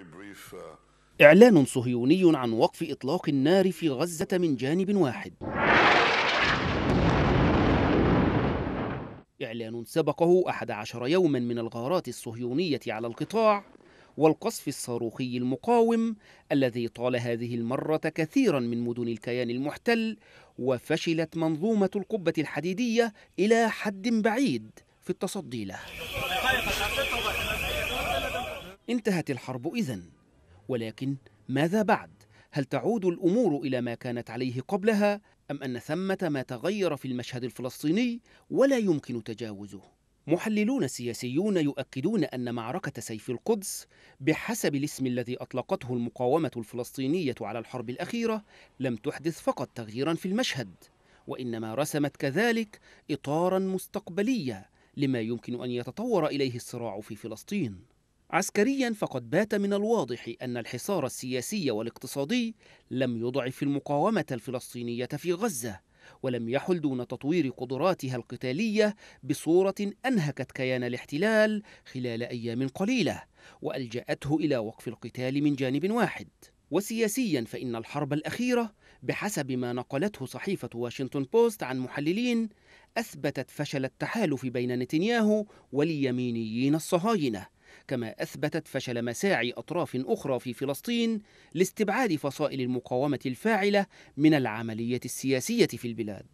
Uh, إعلان صهيوني عن وقف إطلاق النار في غزة من جانب واحد إعلان سبقه 11 يوما من الغارات الصهيونية على القطاع والقصف الصاروخي المقاوم الذي طال هذه المرة كثيرا من مدن الكيان المحتل وفشلت منظومة القبة الحديدية إلى حد بعيد في التصدي له انتهت الحرب إذا ولكن ماذا بعد؟ هل تعود الأمور إلى ما كانت عليه قبلها أم أن ثمة ما تغير في المشهد الفلسطيني ولا يمكن تجاوزه؟ محللون سياسيون يؤكدون أن معركة سيف القدس بحسب الاسم الذي أطلقته المقاومة الفلسطينية على الحرب الأخيرة لم تحدث فقط تغييرا في المشهد وإنما رسمت كذلك إطارا مستقبليا لما يمكن أن يتطور إليه الصراع في فلسطين عسكريا فقد بات من الواضح أن الحصار السياسي والاقتصادي لم يضعف المقاومة الفلسطينية في غزة ولم يحل دون تطوير قدراتها القتالية بصورة أنهكت كيان الاحتلال خلال أيام قليلة وألجأته إلى وقف القتال من جانب واحد وسياسيا فإن الحرب الأخيرة بحسب ما نقلته صحيفة واشنطن بوست عن محللين أثبتت فشل التحالف بين نتنياهو واليمينيين الصهاينة كما أثبتت فشل مساعي أطراف أخرى في فلسطين لاستبعاد فصائل المقاومة الفاعلة من العملية السياسية في البلاد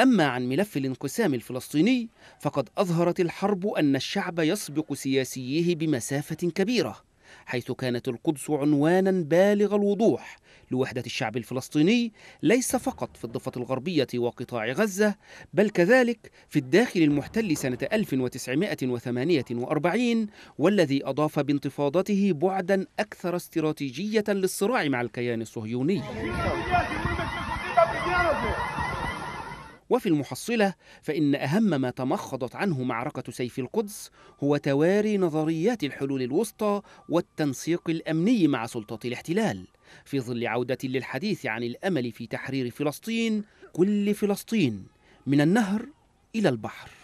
أما عن ملف الانقسام الفلسطيني فقد أظهرت الحرب أن الشعب يسبق سياسيه بمسافة كبيرة حيث كانت القدس عنوانا بالغ الوضوح لوحدة الشعب الفلسطيني ليس فقط في الضفة الغربية وقطاع غزة بل كذلك في الداخل المحتل سنة 1948 والذي أضاف بانتفاضته بعدا أكثر استراتيجية للصراع مع الكيان الصهيوني وفي المحصلة فإن أهم ما تمخضت عنه معركة سيف القدس هو تواري نظريات الحلول الوسطى والتنسيق الأمني مع سلطات الاحتلال في ظل عودة للحديث عن الأمل في تحرير فلسطين كل فلسطين من النهر إلى البحر